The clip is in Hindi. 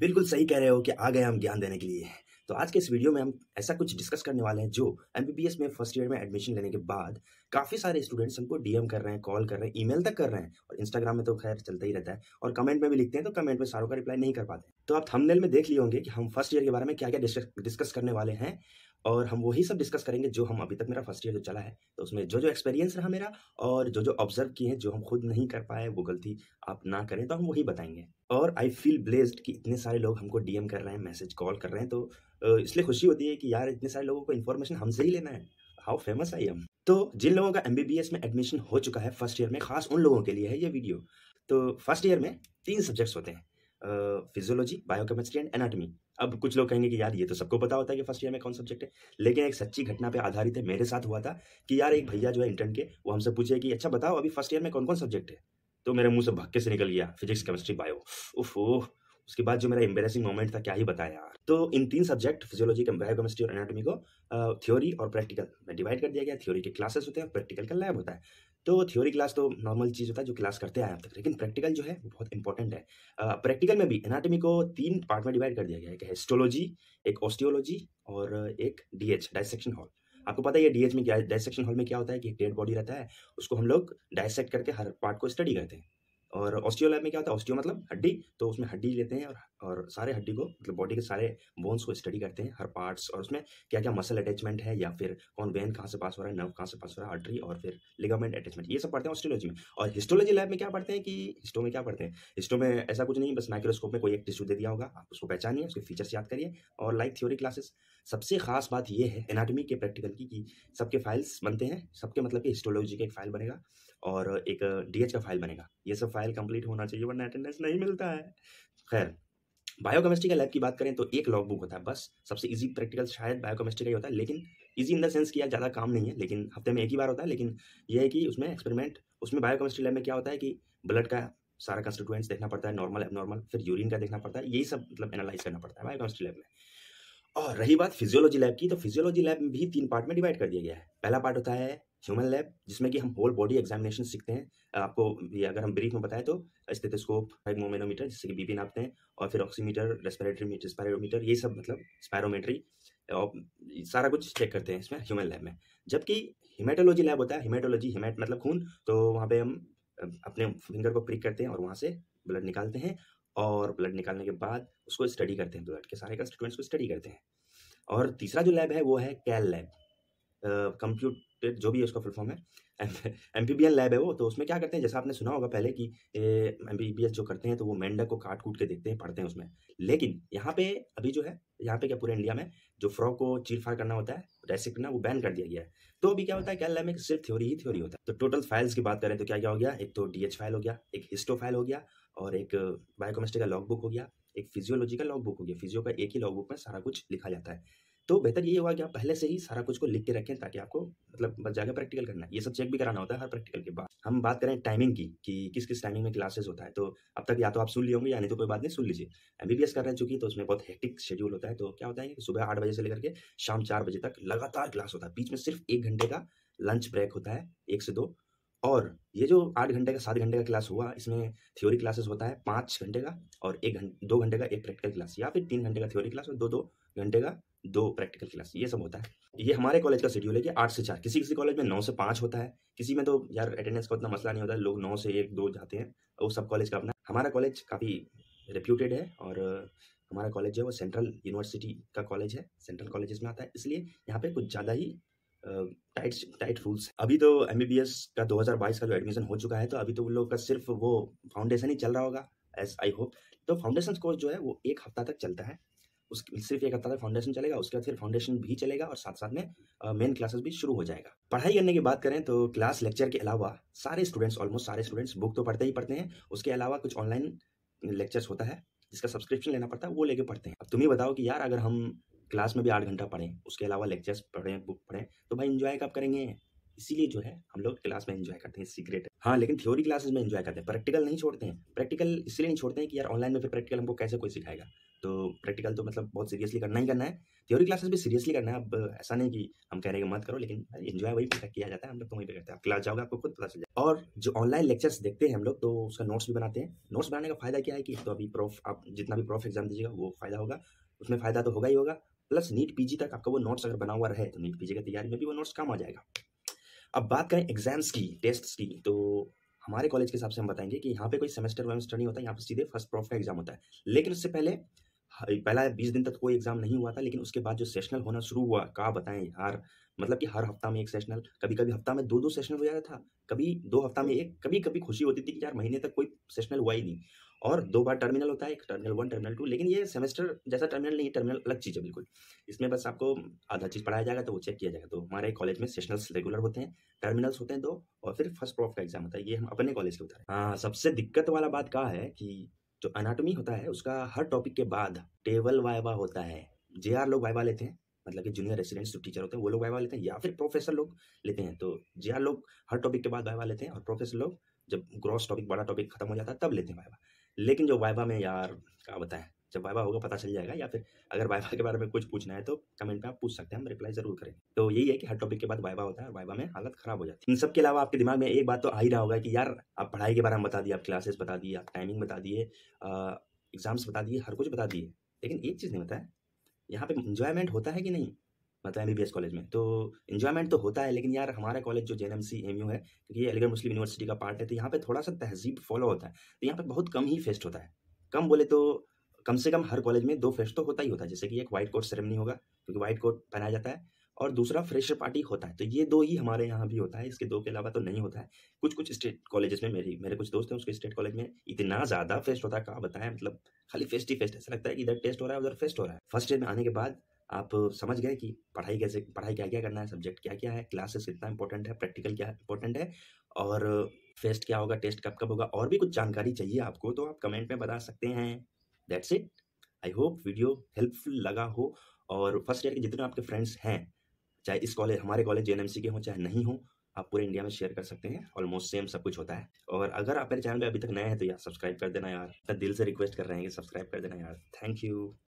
बिल्कुल सही कह रहे हो कि आ गए हम ज्ञान देने के लिए तो आज के इस वीडियो में हम ऐसा कुछ डिस्कस करने वाले हैं जो एम में फर्स्ट ईयर में एडमिशन लेने के बाद काफ़ी सारे स्टूडेंट्स हमको डीएम कर रहे हैं कॉल कर रहे हैं ईमेल तक कर रहे हैं और इंस्टाग्राम में तो खैर चलता ही रहता है और कमेंट में भी लिखते हैं तो कमेंट में सारों का रिप्लाई नहीं कर पाते तो आप थमनेल में देख लिए होंगे कि हम फर्स्ट ईयर के बारे में क्या क्या डिस्कस करने वाले हैं और हम वही सब डिस्कस करेंगे जो हम अभी तक मेरा फर्स्ट ईयर जो चला है तो उसमें जो जो एक्सपीरियंस रहा मेरा और जो जो ऑब्जर्व किए हैं जो हम खुद नहीं कर पाए वो गलती आप ना करें तो हम वही बताएंगे और आई फील ब्लेस्ड कि इतने सारे लोग हमको डीएम कर रहे हैं मैसेज कॉल कर रहे हैं तो इसलिए खुशी होती है कि यार इतने सारे लोगों को इन्फॉर्मेशन हमसे ही लेना है हाउ फेमस आई एम तो जिन लोगों का एम में एडमिशन हो चुका है फर्स्ट ईयर में खास उन लोगों के लिए है ये वीडियो तो फर्स्ट ईयर में तीन सब्जेक्ट्स होते हैं फिजियोलॉजी बायोकेमिस्ट्री एंड एनाटमी अब कुछ लोग कहेंगे कि यार ये तो सबको पता होता है कि फर्स्ट ईयर में कौन सब्जेक्ट है लेकिन एक सच्ची घटना पे आधारित है मेरे साथ हुआ था कि यार एक भैया जो है इंटर्न के वो हमसे पूछे कि अच्छा बताओ अभी फर्स्ट ईयर में कौन कौन सब्जेक्ट है तो मेरे मुंह से भक्के से निकल गया फिजिक्स केमिस्ट्री बायो उफ उसके बाद जो मेरा एम्बेसिंग मोमेंट था क्या ही बताया यार तो इन तीन सब्जेक्ट फिजियोलॉजी बायोकेमिस्ट्री और एनाटॉमी को थ्योरी और प्रैक्टिकल में डिवाइड कर दिया गया थ्योरी के क्लासेस होते हैं और प्रैक्टिकल का लैब होता है तो थ्योरी क्लास तो नॉर्मल चीज़ होता है जो क्लास करते आए अब तक लेकिन प्रैक्टिकल जो है बहुत इंपॉर्टेंट है प्रैक्टिकल में भी एनाटॉमी को तीन पार्ट में डिवाइड कर दिया गया है एक हिस्टोलॉजी एक ऑस्टियोलॉजी और एक डीएच डाइसेक्शन हॉल आपको पता है ये डीएच में क्या डाइसेक्शन हॉल में क्या होता है कि एक डेड बॉडी रहता है उसको हम लोग डायसेक्ट करके हर पार्ट को स्टडी करते हैं और ऑस्टियो लैब में क्या होता है ऑस्टियो मतलब हड्डी तो उसमें हड्डी लेते हैं और और सारे हड्डी को मतलब बॉडी के सारे बोन्स को स्टडी करते हैं हर पार्ट्स और उसमें क्या क्या मसल अटैचमेंट है या फिर कौन वेन कहाँ से पास हो रहा है नर्व कहाँ से पास हो रहा है आर्टरी और फिर लिगामेंट अटैचमेंट ये सब पढ़ते हैं ऑस्टियोलॉजी में और हिस्टोलॉजी लैब में क्या पढ़ते हैं कि हिस्टो में क्या पढ़ते हैं हिस्टो में ऐसा कुछ नहीं बस माइक्रोस्कोप में कोई एक टिश्यू दे दिया होगा आप उसको पहचानिए उसके फीचर्स याद करिए और लाइक थ्योरी क्लासेस सबसे खास बात यह है एनाटॉमी के प्रैक्टिकल की कि सबके फाइल्स बनते हैं सबके मतलब कि हिस्टोलॉजी का एक फाइल बनेगा और एक डीएच का फाइल बनेगा ये सब फाइल कंप्लीट होना चाहिए वरना अटेंडेंस नहीं मिलता है खैर बायोकेमिस्ट्री का लैब की बात करें तो एक लॉग बुक होता है बस सबसे इजी प्रैक्टिकल शायद बायोकेमिस्ट्री का ही होता है लेकिन इजी इन द सेंस कि यार ज़्यादा काम नहीं है लेकिन हफ्ते में एक ही बार होता है लेकिन यह है कि उसमें एक्सपेरिमेंट उसमें बायोकेमिस्ट्री लैब में क्या होता है कि ब्लड का सारा कंस्टिट्यूएंट्स देखना पड़ता है नॉर्मल एबनॉर्मल फिर यूरिन का देखना पड़ता है यही सब मतलब एनालाइज करना पड़ता है बायोकेमिस्ट्री लैब में और रही बात फिजियोलॉजी लैब की तो फिजियोलॉजी लैब भी तीन पार्ट में डिवाइड कर दिया गया है पहला पार्ट होता है ह्यूमन लैब जिसमें कि हम होल बॉडी एग्जामिनेशन सीखते हैं आपको ये अगर हम ब्रीफ में बताएं तो स्टेथोस्कोप मोमेनोमीटर जिससे कि बीपी नापते हैं और फिर ऑक्सीमीटर रेस्पिरेटरी स्पायरोमीटर ये सब मतलब स्पायरोमेट्री और सारा कुछ चेक करते हैं इसमें ह्यूमन लैब में जबकि हिमेटोलॉजी लैब होता है हिमेटोलॉजी हिमेट मतलब खून तो वहाँ पे हम अपने फिंगर को प्रिक करते हैं और वहाँ से ब्लड निकालते हैं और ब्लड निकालने के बाद उसको स्टडी करते हैं ब्लड के सारे कंस्टिट्यूएंट्स को स्टडी करते हैं और तीसरा जो लैब है वो है कैल लैब कंप्यूट जो भी है उसका फुल फॉर्म है एम पी लैब है वो तो उसमें क्या करते हैं जैसा आपने सुना होगा पहले कि एम पी जो करते हैं तो वो मेंढक को काट कूट के देखते हैं पढ़ते हैं उसमें लेकिन यहाँ पे अभी जो है यहाँ पे क्या पूरे इंडिया में जो फ्रॉक को चीरफाड़ करना होता है रेसिप करना वो बैन कर दिया गया है तो अभी क्या होता है क्या लैब में सिर्फ थ्योरी ही थ्योरी होता है तो टोटल फाइल्स की बात करें तो क्या क्या हो गया एक तो डी फाइल हो गया एक हिस्टो फाइल हो गया और एक बायोकेमिस्ट्री का लॉग बुक हो गया एक फिजियोलॉजी का लॉग बुक हो गया फिजियो का एक ही लॉग बुक में सारा कुछ लिखा जाता है तो बेहतर ये होगा कि आप पहले से ही सारा कुछ को लिख के रखें ताकि आपको मतलब बस जाकर प्रैक्टिकल करना है ये सब चेक भी कराना होता है हर प्रैक्टिकल के बाद हम बात करें टाइमिंग की कि किस किस टाइमिंग में क्लासेस होता है तो अब तक या तो आप सुन लिए होंगे या नहीं तो कोई बात नहीं सुन लीजिए एम बी कर रहे हैं चूंकि तो उसमें बहुत हेक्टिक शेड्यूल होता है तो क्या होता है कि सुबह आठ बजे से लेकर के शाम चार बजे तक लगातार क्लास होता है बीच में सिर्फ एक घंटे का लंच ब्रेक होता है एक से दो और ये जो आठ घंटे का सात घंटे का क्लास हुआ इसमें थ्योरी क्लासेस होता है पाँच घंटे का और एक घंटे दो घंटे का एक प्रैक्टिकल क्लास या फिर तीन घंटे का थ्योरी क्लास और दो दो घंटे का दो प्रैक्टिकल क्लास ये सब होता है ये हमारे कॉलेज का शेड्यूल है कि आठ से चार किसी किसी कॉलेज में नौ से पाँच होता है किसी में तो यार अटेंडेंस का उतना मसला नहीं होता लोग नौ से एक दो जाते हैं वो सब कॉलेज का अपना हमारा कॉलेज काफ़ी रिप्यूटेड है और हमारा कॉलेज है वो सेंट्रल यूनिवर्सिटी का कॉलेज है सेंट्रल कॉलेज में आता है इसलिए यहाँ पे कुछ ज़्यादा ही टाइट टाइट रूल्स अभी तो एम का 2022 का जो एडमिशन हो चुका है तो अभी तो उन लोग का सिर्फ वो फाउंडेशन ही चल रहा होगा एस आई होप तो फाउंडेशन कोर्स जो है वो एक हफ्ता तक चलता है उस सिर्फ ये कहता था फाउंडेशन चलेगा उसके बाद फिर फाउंडेशन भी चलेगा और साथ साथ में मेन क्लासेस भी शुरू हो जाएगा पढ़ाई करने की बात करें तो क्लास लेक्चर के अलावा सारे स्टूडेंट्स ऑलमोस्ट सारे स्टूडेंट्स बुक तो पढ़ते ही पढ़ते हैं उसके अलावा कुछ ऑनलाइन लेक्चर्स होता है जिसका सब्सक्रिप्शन लेना पड़ता है वो लेके पढ़ते हैं अब तुम्हें बताओ कि यार अगर हम क्लास में भी आठ घंटा पढ़ें उसके अलावा लेक्चर्स पढ़ें बुक पढ़ें तो भाई इन्जॉय कब करेंगे इसीलिए जो है हम लोग क्लास में एंजॉय करते हैं सीक्रेट है हाँ लेकिन थ्योरी क्लासेस में एंजॉय करते हैं प्रैक्टिकल नहीं छोड़ते हैं प्रैक्टिकल इसलिए नहीं छोड़ते हैं कि यार ऑनलाइन में फिर प्रैक्टिकल हमको कैसे कोई सिखाएगा तो प्रैक्टिकल तो मतलब बहुत सीरियसली करना ही करना है थ्योरी क्लासेस भी सीरियसली करना है अब ऐसा नहीं कि हम कह रहे हैं मत करो लेकिन इन्जॉय वही किया जाता है हम लोग तो वहीं पर करते हैं क्लास जाओगे आपको खुद पता चल जाए और जो ऑनलाइन लेक्चर्स देखते हैं हम लोग तो उसका नोट्स भी बनाते हैं नोट्स बनाने का फायदा क्या है कि तो अभी प्रोफ आप जितना भी प्रोफ एग्जाम दीजिएगा वो फायदा होगा उसमें फायदा तो होगा ही होगा प्लस नीट पीजी तक आपका वो नोट्स अगर बना हुआ रहे तो नीट पीजी की तैयारी में भी वो नोट्स काम आ जाएगा अब बात करें एग्जाम्स की टेस्ट की तो हमारे कॉलेज के हिसाब से हम बताएंगे कि यहाँ पे कोई सेमेस्टर वेमेस्टर नहीं होता यहाँ पे सीधे फर्स्ट प्रॉफ का एग्जाम होता है लेकिन उससे पहले हाँ, पहला बीस दिन तक कोई एग्जाम नहीं हुआ था लेकिन उसके बाद जो सेशनल होना शुरू हुआ कहा बताएं यार मतलब कि हर हफ्ता में एक सेशनल कभी कभी हफ्ता में दो दो सेशनल हो जाता था कभी दो हफ्ता में एक कभी कभी खुशी होती थी कि यार महीने तक कोई सेशनल हुआ ही नहीं और दो बार टर्मिनल होता है एक टर्मिनल वन टर्मिनल टू लेकिन ये सेमेस्टर जैसा टर्मिनल नहीं टर्मिनल अलग चीज़ है बिल्कुल इसमें बस आपको आधा चीज़ पढ़ाया जाएगा तो वो चेक किया जाएगा तो हमारे कॉलेज में सेशनल्स रेगुलर होते हैं टर्मिनल्स होते हैं दो और फिर फर्स्ट प्रॉफ का एग्जाम होता है ये हम अपने कॉलेज के होता हाँ सबसे दिक्कत वाला बात कहा है कि जो तो अनाटोमी होता है उसका हर टॉपिक के बाद टेबल वाइवा होता है जे आर लोग वाइवा लेते हैं मतलब कि जूनियर रेसिडेंट्स जो टीचर होते हैं वो लोग वाइवा लेते हैं या फिर प्रोफेसर लोग लेते हैं तो जे आर लोग हर टॉपिक के बाद वाइवा लेते हैं और प्रोफेसर लोग जब ग्रॉस टॉपिक बड़ा टॉपिक खत्म हो जाता है तब लेते हैं वाइवा लेकिन जो वाइवा में यार क्या बताएं जब वाइवा होगा पता चल जाएगा या फिर अगर वाइवा के बारे में कुछ पूछना है तो कमेंट में आप पूछ सकते हैं हम रिप्लाई जरूर करेंगे तो यही है कि हर टॉपिक के बाद वाइवा होता है और वाइवा में हालत खराब हो जाती है इन सबके अलावा आपके दिमाग में एक बात तो आ ही रहा होगा कि यार आप पढ़ाई के बारे में बता दिए आप क्लासेस बता दिए आप टाइमिंग बता दिए एग्जाम्स बता दिए हर कुछ बता दिए लेकिन एक चीज़ नहीं बताया यहाँ पे इंजॉयमेंट होता है कि नहीं मतलब एम कॉलेज में तो इन्जॉयमेंट तो होता है लेकिन यार हमारा कॉलेज जो जे एन है क्योंकि ये अलीगढ़ मुस्लिम यूनिवर्सिटी का पार्ट है तो यहाँ पे थोड़ा सा तहजीब फॉलो होता है तो यहाँ पे बहुत कम ही फेस्ट होता है कम बोले तो कम से कम हर कॉलेज में दो फेस्ट तो होता ही होता है जैसे कि एक वाइट कोट सेरेमनी होगा क्योंकि व्हाइट कोट पहनाया जाता है और दूसरा फ्रेशर पार्टी होता है तो ये दो ही हमारे यहाँ भी होता है इसके दो के अलावा तो नहीं होता है कुछ कुछ स्टेट कॉलेजेस में मेरी मेरे कुछ दोस्त हैं उसके स्टेट कॉलेज में इतना ज़्यादा फेस्ट होता है कहाँ बताया मतलब खाली फेस्ट ही फेस्ट ऐसा लगता है कि इधर टेस्ट हो रहा है उधर फेस्ट हो रहा है फर्स्ट ईयर में आने के बाद आप समझ गए कि पढ़ाई कैसे पढ़ाई क्या क्या करना है सब्जेक्ट क्या क्या है क्लासेस कितना इंपॉर्टेंट है प्रैक्टिकल क्या इंपॉर्टेंट है और फेस्ट क्या होगा टेस्ट कब कब होगा और भी कुछ जानकारी चाहिए आपको तो आप कमेंट में बता सकते हैं that's it I hope video helpful लगा हो और फर्स्ट ईयर के जितने आपके फ्रेंड्स हैं चाहे इस कॉलेज हमारे कॉलेज जे के हों चाहे नहीं हों आप पूरे इंडिया में शेयर कर सकते हैं ऑलमोस्ट सेम सब कुछ होता है और अगर आप मेरे चैनल पे अभी तक नए हैं तो यार सब्सक्राइब कर देना यार दिल से रिक्वेस्ट कर रहे हैं कि सब्सक्राइब कर देना यार थैंक यू